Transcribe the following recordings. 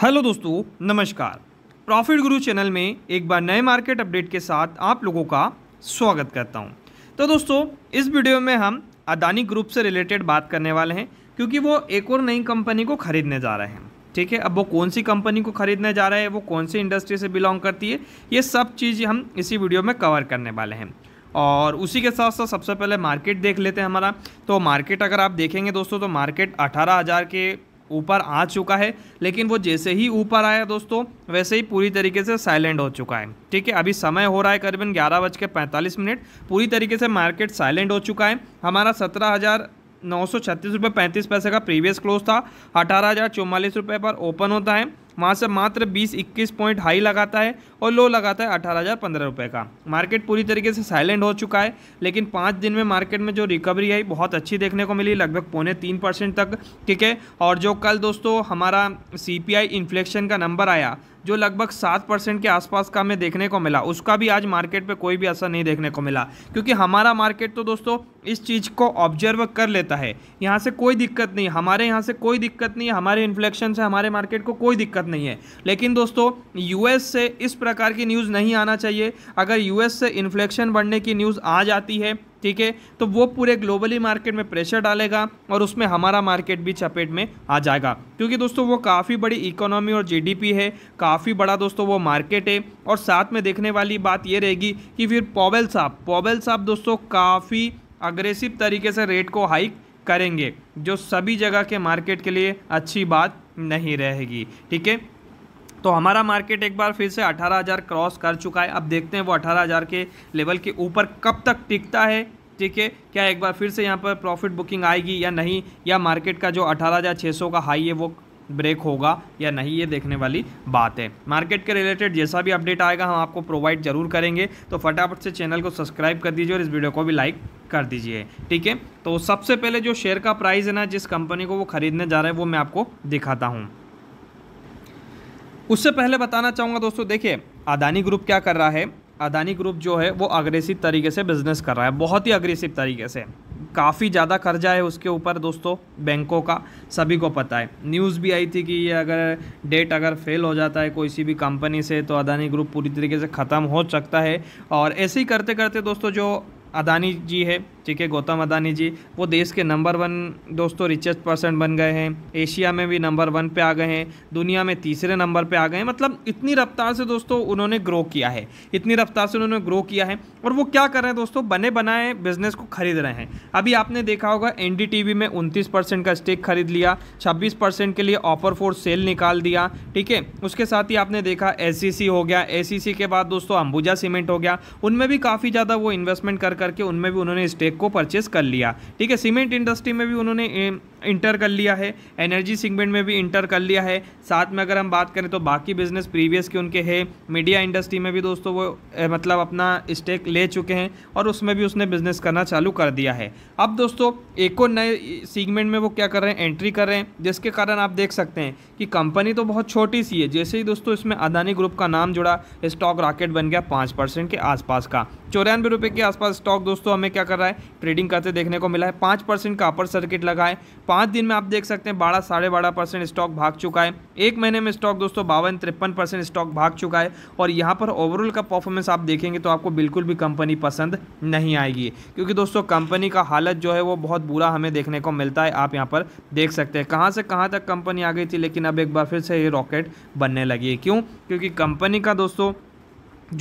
hello दोस्तों नमस्कार profit गुरु चैनल में एक बार नए मार्केट अपडेट के साथ आप लोगों का स्वागत करता हूं तो दोस्तों इस वीडियो में हम अदानी ग्रुप से रिलेटेड बात करने वाले हैं क्योंकि वो एक और नई कंपनी को खरीदने जा रहे हैं ठीक है अब वो कौन सी कंपनी को खरीदने जा रहे हैं वो कौन सी इंडस्ट्री से बिलोंग करती है ये सब चीज़ हम इसी वीडियो में कवर करने वाले हैं और उसी के साथ साथ सबसे पहले मार्केट देख लेते हैं हमारा तो मार्केट अगर आप देखेंगे दोस्तों तो मार्केट अठारह हज़ार के ऊपर आ चुका है लेकिन वो जैसे ही ऊपर आया दोस्तों वैसे ही पूरी तरीके से साइलेंट हो चुका है ठीक है अभी समय हो रहा है करीबन ग्यारह बज के पैंतालीस मिनट पूरी तरीके से मार्केट साइलेंट हो चुका है हमारा सत्रह हज़ार नौ सौ छत्तीस रुपये पैंतीस पैसे का प्रीवियस क्लोज था अठारह हज़ार चौवालीस रुपये पर ओपन होता है वहाँ से मात्र 20-21 पॉइंट हाई लगाता है और लो लगाता है अठारह हज़ार पंद्रह रुपये का मार्केट पूरी तरीके से साइलेंट हो चुका है लेकिन पाँच दिन में मार्केट में जो रिकवरी आई बहुत अच्छी देखने को मिली लगभग पौने तीन परसेंट तक ठीक है और जो कल दोस्तों हमारा सी पी इन्फ्लेक्शन का नंबर आया जो लगभग सात परसेंट के आसपास का हमें देखने को मिला उसका भी आज मार्केट पे कोई भी असर नहीं देखने को मिला क्योंकि हमारा मार्केट तो दोस्तों इस चीज़ को ऑब्जर्व कर लेता है यहाँ से कोई दिक्कत नहीं हमारे यहाँ से कोई दिक्कत नहीं हमारे इन्फ्लेक्शन से हमारे मार्केट को कोई दिक्कत नहीं है लेकिन दोस्तों यूएस से इस प्रकार की न्यूज़ नहीं आना चाहिए अगर यूएस से इन्फ्लेक्शन बढ़ने की न्यूज़ आ जाती है ठीक है तो वो पूरे ग्लोबली मार्केट में प्रेशर डालेगा और उसमें हमारा मार्केट भी चपेट में आ जाएगा क्योंकि दोस्तों वो काफ़ी बड़ी इकोनॉमी और जीडीपी है काफ़ी बड़ा दोस्तों वो मार्केट है और साथ में देखने वाली बात ये रहेगी कि फिर पॉवेल साहब पॉवेल साहब दोस्तों काफ़ी अग्रेसिव तरीके से रेट को हाइक करेंगे जो सभी जगह के मार्केट के लिए अच्छी बात नहीं रहेगी ठीक है तो हमारा मार्केट एक बार फिर से 18,000 क्रॉस कर चुका है अब देखते हैं वो 18,000 के लेवल के ऊपर कब तक टिकता है ठीक है क्या एक बार फिर से यहाँ पर प्रॉफिट बुकिंग आएगी या नहीं या मार्केट का जो अठारह का हाई है वो ब्रेक होगा या नहीं ये देखने वाली बात है मार्केट के रिलेटेड जैसा भी अपडेट आएगा हम आपको प्रोवाइड जरूर करेंगे तो फटाफट से चैनल को सब्सक्राइब कर दीजिए और इस वीडियो को भी लाइक कर दीजिए ठीक है तो सबसे पहले जो शेयर का प्राइस है ना जिस कंपनी को वो खरीदने जा रहा है वो मैं आपको दिखाता हूँ उससे पहले बताना चाहूँगा दोस्तों देखिए अदानी ग्रुप क्या कर रहा है अदानी ग्रुप जो है वो अग्रेसिव तरीके से बिज़नेस कर रहा है बहुत ही अग्रेसिव तरीके से काफ़ी ज़्यादा कर्जा है उसके ऊपर दोस्तों बैंकों का सभी को पता है न्यूज़ भी आई थी कि ये अगर डेट अगर फेल हो जाता है कोई सी भी कंपनी से तो अदानी ग्रुप पूरी तरीके से ख़त्म हो सकता है और ऐसे ही करते करते दोस्तों जो अदानी जी है ठीक है गौतम अदानी जी वो देश के नंबर वन दोस्तों रिचेस्ट पर्सन बन गए हैं एशिया में भी नंबर वन पे आ गए हैं दुनिया में तीसरे नंबर पे आ गए हैं मतलब इतनी रफ्तार से दोस्तों उन्होंने ग्रो किया है इतनी रफ्तार से उन्होंने ग्रो किया है और वो क्या कर रहे हैं दोस्तों बने बनाए बिजनेस को खरीद रहे हैं अभी आपने देखा होगा एन में उनतीस का स्टेक खरीद लिया छब्बीस के लिए ऑफर फोर सेल निकाल दिया ठीक है उसके साथ ही आपने देखा एस e हो गया एस e के बाद दोस्तों अंबुजा सीमेंट हो गया उनमें भी काफ़ी ज़्यादा वो इन्वेस्टमेंट कर करके उनमें भी उन्होंने स्टेक को परचेस कर लिया ठीक है सीमेंट इंडस्ट्री में भी उन्होंने इंटर कर लिया है एनर्जी सेगमेंट में भी इंटर कर लिया है साथ में अगर हम बात करें तो बाकी बिजनेस प्रीवियस के उनके है मीडिया इंडस्ट्री में भी दोस्तों वो ए, मतलब अपना स्टेक ले चुके हैं और उसमें भी उसने बिजनेस करना चालू कर दिया है अब दोस्तों एक और नए सीगमेंट में वो क्या कर रहे हैं एंट्री कर रहे हैं जिसके कारण आप देख सकते हैं कि कंपनी तो बहुत छोटी सी है जैसे ही दोस्तों इसमें अदानी ग्रुप का नाम जुड़ा स्टॉक रॉकेट बन गया पाँच परसेंट के आसपास का चौरानवे रुपये के आसपास स्टॉक दोस्तों हमें क्या कर रहा है ट्रेडिंग करते देखने को मिला है पाँच परसेंट का अपर सर्किट लगा है पाँच दिन में आप देख सकते हैं बारह साढ़े बारह परसेंट स्टॉक भाग चुका है एक महीने में स्टॉक दोस्तों बावन तिरपन परसेंट स्टॉक भाग चुका है और यहाँ पर ओवरऑल का परफॉर्मेंस आप देखेंगे तो आपको बिल्कुल भी कंपनी पसंद नहीं आएगी क्योंकि दोस्तों कंपनी का हालत जो है वो बहुत बुरा हमें देखने को मिलता है आप यहाँ पर देख सकते हैं कहाँ से कहाँ तक कंपनी आ गई थी लेकिन अब एक बार फिर से ये रॉकेट बनने लगी है क्यों क्योंकि कंपनी का दोस्तों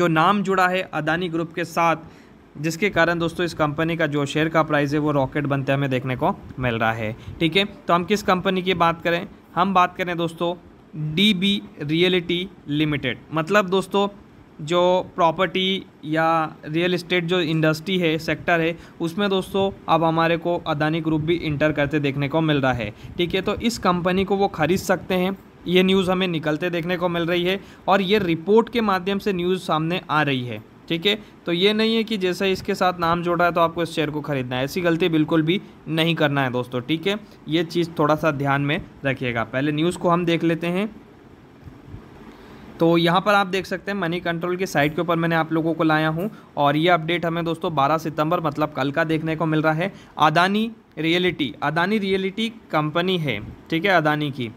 जो नाम जुड़ा है अदानी ग्रुप के साथ जिसके कारण दोस्तों इस कंपनी का जो शेयर का प्राइस है वो रॉकेट बनते हमें देखने को मिल रहा है ठीक है तो हम किस कंपनी की बात करें हम बात करें दोस्तों डी बी रियलिटी लिमिटेड मतलब दोस्तों जो प्रॉपर्टी या रियल इस्टेट जो इंडस्ट्री है सेक्टर है उसमें दोस्तों अब हमारे को अदानी ग्रुप भी इंटर करते देखने को मिल रहा है ठीक है तो इस कंपनी को वो खरीद सकते हैं ये न्यूज़ हमें निकलते देखने को मिल रही है और ये रिपोर्ट के माध्यम से न्यूज़ सामने आ रही है ठीक है तो ये नहीं है कि जैसा इसके साथ नाम जोड़ा है तो आपको इस शेयर को खरीदना है ऐसी गलती बिल्कुल भी नहीं करना है दोस्तों ठीक है ये चीज़ थोड़ा सा ध्यान में रखिएगा पहले न्यूज़ को हम देख लेते हैं तो यहाँ पर आप देख सकते हैं मनी कंट्रोल की साइट के ऊपर मैंने आप लोगों को लाया हूँ और ये अपडेट हमें दोस्तों 12 सितंबर मतलब कल का देखने को मिल रहा है Adani realty Adani realty company है ठीक है अदानी की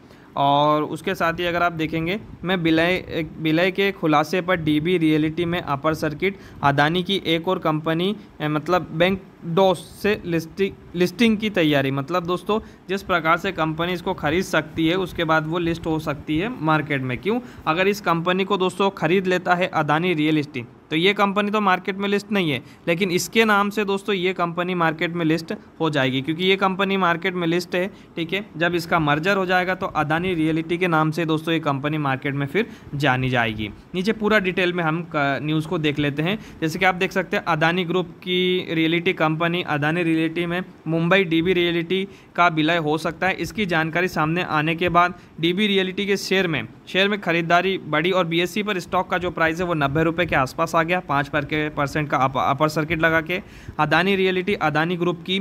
और उसके साथ ही अगर आप देखेंगे मैं बिलय बिलय के खुलासे पर डीबी रियलिटी में अपर सर्किट अदानी की एक और कंपनी मतलब बैंक डॉस से लिस्टिंग लिस्टिंग की तैयारी मतलब दोस्तों जिस प्रकार से कंपनी इसको खरीद सकती है उसके बाद वो लिस्ट हो सकती है मार्केट में क्यों अगर इस कंपनी को दोस्तों खरीद लेता है अदानी रियल इस्टेट तो ये कंपनी तो मार्केट में लिस्ट नहीं है लेकिन इसके नाम से दोस्तों ये कंपनी मार्केट में लिस्ट हो जाएगी क्योंकि ये कंपनी मार्केट में लिस्ट है ठीक है जब इसका मर्जर हो जाएगा तो अदानी रियलिटी के नाम से दोस्तों ये कंपनी मार्केट में फिर जानी जाएगी नीचे पूरा डिटेल में हम न्यूज़ को देख लेते हैं जैसे कि आप देख सकते हैं अदानी ग्रुप की रियलिटी कंपनी अदानी रियलिटी में मुंबई डीबी रियलिटी का विलय हो सकता है इसकी जानकारी सामने आने के बाद डीबी रियलिटी के शेयर में शेयर में खरीदारी बढ़ी और बीएससी पर स्टॉक का जो प्राइस है वो नब्बे रुपये के आसपास आ गया पाँच पर के परसेंट का अपर सर्किट लगा के अदानी रियलिटी अदानी ग्रुप की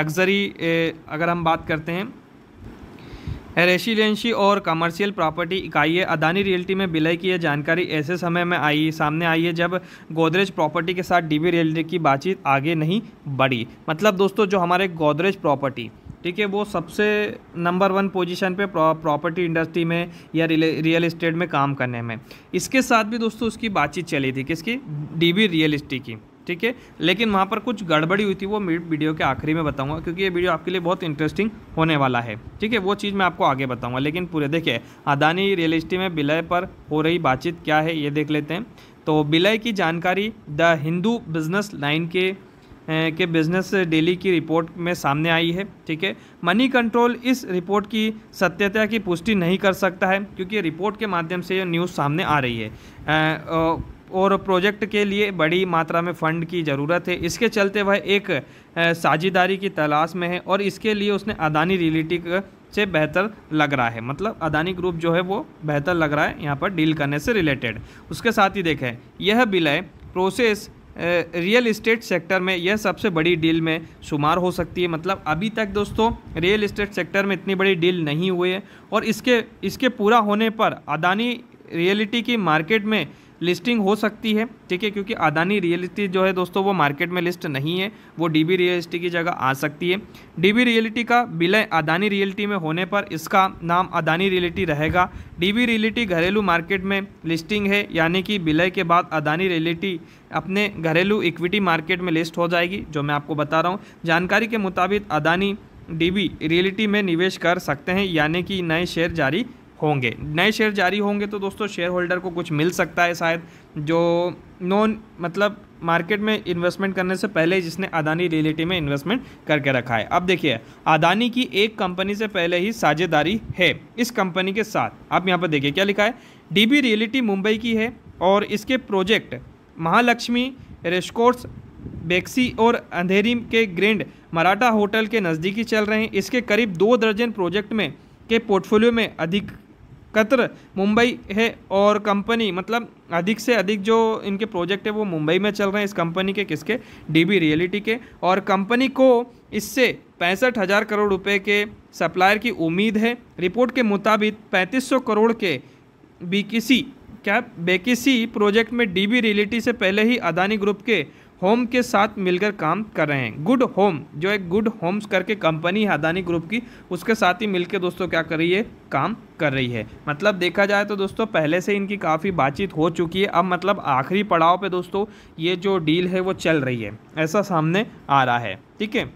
लग्जरी अगर हम बात करते हैं रेसिडेंसी और कमर्शियल प्रॉपर्टी है अदानी रियल्टी में विलय की यह जानकारी ऐसे समय में आई सामने आई है जब गोदरेज प्रॉपर्टी के साथ डीबी रियल्टी की बातचीत आगे नहीं बढ़ी मतलब दोस्तों जो हमारे गोदरेज प्रॉपर्टी ठीक है वो सबसे नंबर वन पोजीशन पे प्रॉपर्टी इंडस्ट्री में या रियल इस्टेट में काम करने में इसके साथ भी दोस्तों उसकी बातचीत चली थी किसकी डीबी रियल इस्टी की ठीक है लेकिन वहाँ पर कुछ गड़बड़ी हुई थी वो वीडियो के आखिरी में बताऊँगा क्योंकि ये वीडियो आपके लिए बहुत इंटरेस्टिंग होने वाला है ठीक है वो चीज़ मैं आपको आगे बताऊँगा लेकिन पूरे देखिए अदानी रियल इस्टेट में विलय पर हो रही बातचीत क्या है ये देख लेते हैं तो विलय की जानकारी द हिंदू बिजनेस लाइन के के बिजनेस डेली की रिपोर्ट में सामने आई है ठीक है मनी कंट्रोल इस रिपोर्ट की सत्यता की पुष्टि नहीं कर सकता है क्योंकि रिपोर्ट के माध्यम से यह न्यूज़ सामने आ रही है आ, आ, और प्रोजेक्ट के लिए बड़ी मात्रा में फ़ंड की ज़रूरत है इसके चलते वह एक साझेदारी की तलाश में है और इसके लिए उसने अदानी रियलिटी से बेहतर लग रहा है मतलब अदानी ग्रुप जो है वो बेहतर लग रहा है यहाँ पर डील करने से रिलेटेड उसके साथ ही देखें यह विलय प्रोसेस रियल इस्टेट सेक्टर में यह सबसे बड़ी डील में शुमार हो सकती है मतलब अभी तक दोस्तों रियल इस्टेट सेक्टर में इतनी बड़ी डील नहीं हुई है और इसके इसके पूरा होने पर अदानी रियलिटी की मार्केट में लिस्टिंग हो सकती है ठीक है क्योंकि अदानी रियल इस्टेट जो है दोस्तों वो मार्केट में लिस्ट नहीं है वो डीबी रियलिटी की जगह आ सकती है डीबी रियलिटी का विलय अदानी रियलिटी में होने पर इसका नाम अदानी रियलिटी रहेगा डीबी रियलिटी घरेलू मार्केट में लिस्टिंग है यानी कि विलय के बाद अदानी रियलिटी अपने घरेलू इक्विटी मार्केट में लिस्ट हो जाएगी जो मैं आपको बता रहा हूँ जानकारी के मुताबिक अदानी डीबी रियलिटी में निवेश कर सकते हैं यानी कि नए शेयर जारी होंगे नए शेयर जारी होंगे तो दोस्तों शेयर होल्डर को कुछ मिल सकता है शायद जो नॉन मतलब मार्केट में इन्वेस्टमेंट करने से पहले जिसने अदानी रियलिटी में इन्वेस्टमेंट करके रखा है अब देखिए अदानी की एक कंपनी से पहले ही साझेदारी है इस कंपनी के साथ आप यहाँ पर देखिए क्या लिखा है डीबी रियलिटी मुंबई की है और इसके प्रोजेक्ट महालक्ष्मी रेस्कोर्स बेक्सी और अंधेरी के ग्रैंड मराठा होटल के नज़दीकी चल रहे हैं इसके करीब दो दर्जन प्रोजेक्ट में के पोर्टफोलियो में अधिक कतर मुंबई है और कंपनी मतलब अधिक से अधिक जो इनके प्रोजेक्ट है वो मुंबई में चल रहे हैं इस कंपनी के किसके डीबी रियलिटी के और कंपनी को इससे पैंसठ हज़ार करोड़ रुपए के सप्लायर की उम्मीद है रिपोर्ट के मुताबिक पैंतीस सौ करोड़ के बीकीसी क्या बेकिसी प्रोजेक्ट में डीबी रियलिटी से पहले ही अदानी ग्रुप के होम के साथ मिलकर काम कर रहे हैं गुड होम जो एक गुड होम्स करके कंपनी है अदानी ग्रुप की उसके साथ ही मिलकर दोस्तों क्या कर रही है काम कर रही है मतलब देखा जाए तो दोस्तों पहले से इनकी काफ़ी बातचीत हो चुकी है अब मतलब आखिरी पड़ाव पे दोस्तों ये जो डील है वो चल रही है ऐसा सामने आ रहा है ठीक है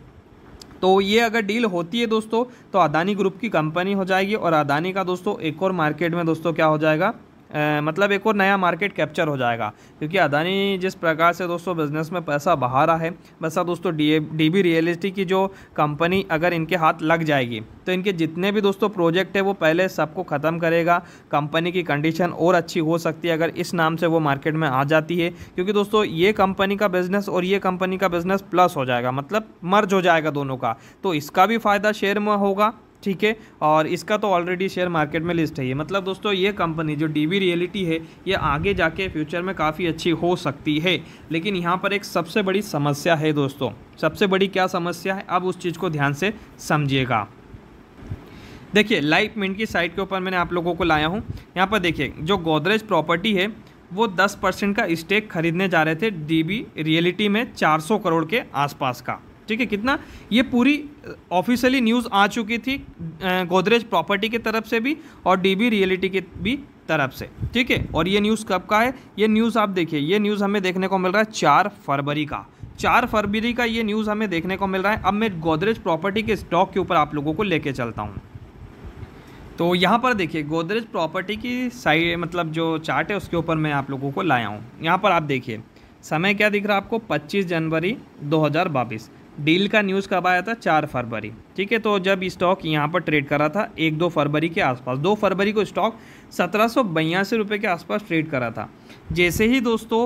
तो ये अगर डील होती है दोस्तों तो अदानी ग्रुप की कंपनी हो जाएगी और अदानी का दोस्तों एक और मार्केट में दोस्तों क्या हो जाएगा मतलब एक और नया मार्केट कैप्चर हो जाएगा क्योंकि अदानी जिस प्रकार से दोस्तों बिज़नेस में पैसा बहा रहा है वैसा दोस्तों डी डी बी रियलिस्टी की जो कंपनी अगर इनके हाथ लग जाएगी तो इनके जितने भी दोस्तों प्रोजेक्ट है वो पहले सबको ख़त्म करेगा कंपनी की कंडीशन और अच्छी हो सकती है अगर इस नाम से वो मार्केट में आ जाती है क्योंकि दोस्तों ये कंपनी का बिज़नेस और ये कंपनी का बिज़नेस प्लस हो जाएगा मतलब मर्ज हो जाएगा दोनों का तो इसका भी फ़ायदा शेयर में होगा ठीक है और इसका तो ऑलरेडी शेयर मार्केट में लिस्ट है ये मतलब दोस्तों ये कंपनी जो डी रियलिटी है ये आगे जाके फ्यूचर में काफ़ी अच्छी हो सकती है लेकिन यहाँ पर एक सबसे बड़ी समस्या है दोस्तों सबसे बड़ी क्या समस्या है अब उस चीज़ को ध्यान से समझिएगा देखिए लाइफ मिंट की साइट के ऊपर मैंने आप लोगों को लाया हूँ यहाँ पर देखिए जो गोदरेज प्रॉपर्टी है वो 10 परसेंट का स्टेक खरीदने जा रहे थे डीबी रियलिटी में 400 करोड़ के आसपास का ठीक है कितना ये पूरी ऑफिशियली न्यूज़ आ चुकी थी गोदरेज प्रॉपर्टी की तरफ से भी और डीबी रियलिटी के भी तरफ से ठीक है और ये न्यूज़ कब का है ये न्यूज़ आप देखिए ये न्यूज़ हमें देखने को मिल रहा है चार फरवरी का चार फरवरी का ये न्यूज़ हमें देखने को मिल रहा है अब मैं गोदरेज प्रॉपर्टी के स्टॉक के ऊपर आप लोगों को लेके चलता हूँ तो यहाँ पर देखिए गोदरेज प्रॉपर्टी की साइड मतलब जो चार्ट है उसके ऊपर मैं आप लोगों को लाया हूँ यहाँ पर आप देखिए समय क्या दिख रहा है आपको 25 जनवरी 2022 डील का न्यूज़ कब आया था चार फरवरी ठीक है तो जब स्टॉक यहाँ पर ट्रेड करा था एक दो फरवरी के आसपास दो फरवरी को स्टॉक सत्रह सौ बयासी रुपये के आसपास ट्रेड करा था जैसे ही दोस्तों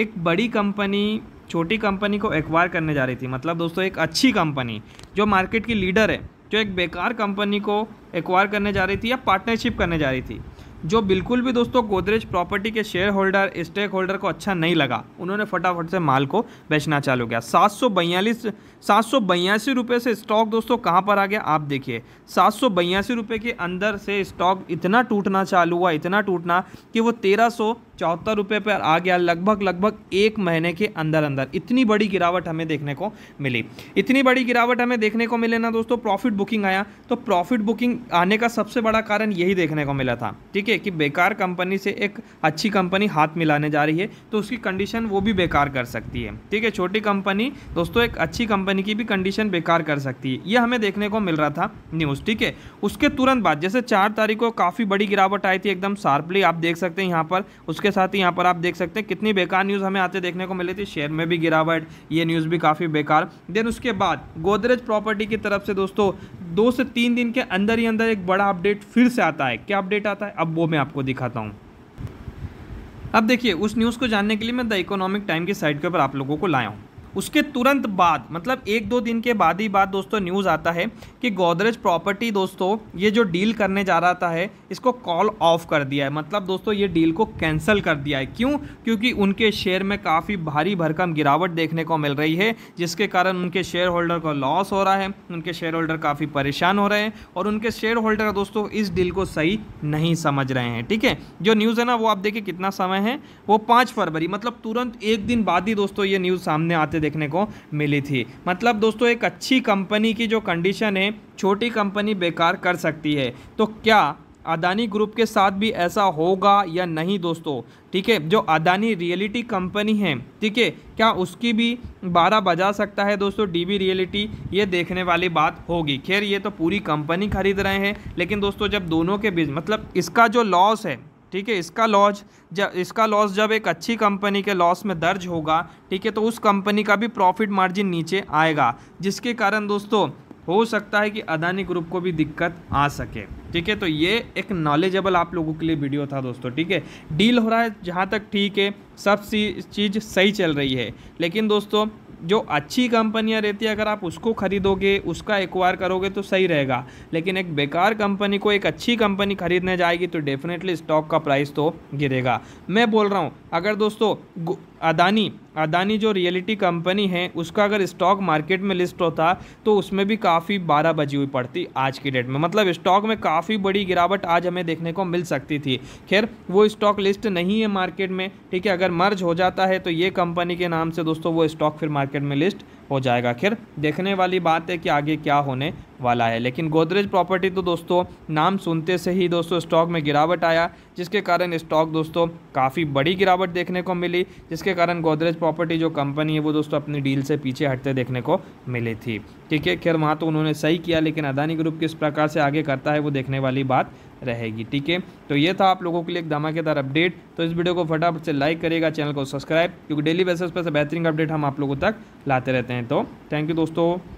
एक बड़ी कंपनी छोटी कंपनी को एक्वायर करने जा रही थी मतलब दोस्तों एक अच्छी कंपनी जो मार्केट की लीडर है जो एक बेकार कंपनी को एक्वायर करने जा रही थी या पार्टनरशिप करने जा रही थी जो बिल्कुल भी दोस्तों गोदरेज प्रॉपर्टी के शेयर होल्डर स्टेक होल्डर को अच्छा नहीं लगा उन्होंने फटाफट से माल को बेचना चालू किया सात सौ बयालीस सात सौ बयासी रुपये से स्टॉक दोस्तों कहाँ पर आ गया आप देखिए सात सौ बयासी रुपये के अंदर से स्टॉक इतना टूटना चालू हुआ इतना टूटना कि वो तेरह सौ चौहत्तर रुपये पर आ गया लगभग लगभग एक महीने के अंदर अंदर इतनी बड़ी गिरावट हमें देखने को मिली इतनी बड़ी गिरावट हमें देखने को मिले ना दोस्तों प्रॉफिट बुकिंग आया तो प्रॉफिट बुकिंग आने का सबसे बड़ा कारण यही देखने को मिला था ठीक है कि बेकार कंपनी से एक अच्छी कंपनी हाथ मिलाने जा रही है तो उसकी कंडीशन वो भी बेकार कर सकती है ठीक है छोटी कंपनी दोस्तों एक अच्छी कंपनी की भी कंडीशन बेकार कर सकती है ये हमें देखने को मिल रहा था न्यूज़ ठीक है उसके तुरंत बाद जैसे चार तारीख को काफ़ी बड़ी गिरावट आई थी एकदम शार्पली आप देख सकते हैं यहाँ पर उसके इसके साथ ही यहाँ पर आप देख सकते हैं कितनी बेकार न्यूज़ हमें आते देखने को मिली थी शेयर में भी गिरावट ये न्यूज़ भी काफ़ी बेकार देन उसके बाद गोदरेज प्रॉपर्टी की तरफ से दोस्तों दो से तीन दिन के अंदर ही अंदर एक बड़ा अपडेट फिर से आता है क्या अपडेट आता है अब वो मैं आपको दिखाता हूँ अब देखिए उस न्यूज़ को जानने के लिए मैं द इकोनॉमिक टाइम की साइट के ऊपर आप लोगों को लाया हूँ उसके तुरंत बाद मतलब एक दो दिन के बाद ही बाद दोस्तों न्यूज़ आता है कि गोदरेज प्रॉपर्टी दोस्तों ये जो डील करने जा रहा था है इसको कॉल ऑफ कर दिया है मतलब दोस्तों ये डील को कैंसिल कर दिया है क्यों क्योंकि उनके शेयर में काफ़ी भारी भरकम गिरावट देखने को मिल रही है जिसके कारण उनके शेयर होल्डर को लॉस हो रहा है उनके शेयर होल्डर काफ़ी परेशान हो रहे हैं और उनके शेयर होल्डर दोस्तों इस डील को सही नहीं समझ रहे हैं ठीक है जो न्यूज़ है ना वो आप देखिए कितना समय है वो पाँच फरवरी मतलब तुरंत एक दिन बाद ही दोस्तों ये न्यूज़ सामने आते कीमतें देखने को मिली थी मतलब दोस्तों एक अच्छी कंपनी की जो कंडीशन है छोटी कंपनी बेकार कर सकती है तो क्या अदानी ग्रुप के साथ भी ऐसा होगा या नहीं दोस्तों ठीक है जो अदानी रियलिटी कंपनी है ठीक है क्या उसकी भी बारह बजा सकता है दोस्तों डीबी रियलिटी ये देखने वाली बात होगी खैर ये तो पूरी कंपनी खरीद रहे हैं लेकिन दोस्तों जब दोनों के बीच मतलब इसका जो लॉस है ठीक है इसका लॉस जब इसका लॉस जब एक अच्छी कंपनी के लॉस में दर्ज होगा ठीक है तो उस कंपनी का भी प्रॉफिट मार्जिन नीचे आएगा जिसके कारण दोस्तों हो सकता है कि अदानी ग्रुप को भी दिक्कत आ सके ठीक है तो ये एक नॉलेजेबल आप लोगों के लिए वीडियो था दोस्तों ठीक है डील हो रहा है जहाँ तक ठीक है सब चीज़ सही चल रही है लेकिन दोस्तों जो अच्छी कंपनियां रहती है अगर आप उसको ख़रीदोगे उसका एक्वायर करोगे तो सही रहेगा लेकिन एक बेकार कंपनी को एक अच्छी कंपनी खरीदने जाएगी तो डेफिनेटली स्टॉक का प्राइस तो गिरेगा मैं बोल रहा हूँ अगर दोस्तों अदानी अदानी जो रियलिटी कंपनी है उसका अगर स्टॉक मार्केट में लिस्ट होता तो उसमें भी काफ़ी बारह बजी हुई पड़ती आज की डेट में मतलब स्टॉक में काफ़ी बड़ी गिरावट आज हमें देखने को मिल सकती थी खैर वो स्टॉक लिस्ट नहीं है मार्केट में ठीक है अगर मर्ज हो जाता है तो ये कंपनी के नाम से दोस्तों वो स्टॉक फिर मार्केट में लिस्ट हो जाएगा खैर देखने वाली बात है कि आगे क्या होने वाला है लेकिन गोदरेज प्रॉपर्टी तो दोस्तों नाम सुनते से ही दोस्तों स्टॉक में गिरावट आया जिसके कारण स्टॉक दोस्तों काफ़ी बड़ी गिरावट देखने को मिली जिसके कारण गोदरेज प्रॉपर्टी जो कंपनी है वो दोस्तों अपनी डील से पीछे हटते देखने को मिली थी ठीक है खैर वहाँ तो उन्होंने सही किया लेकिन अदानी ग्रुप किस प्रकार से आगे करता है वो देखने वाली बात रहेगी ठीक है तो ये था आप लोगों के लिए एक धमाकेदार अपडेट तो इस वीडियो को फटाफट से लाइक करेगा चैनल को सब्सक्राइब क्योंकि डेली बेसिस पर से बेहतरीन अपडेट हम आप लोगों तक लाते रहते हैं तो थैंक यू दोस्तों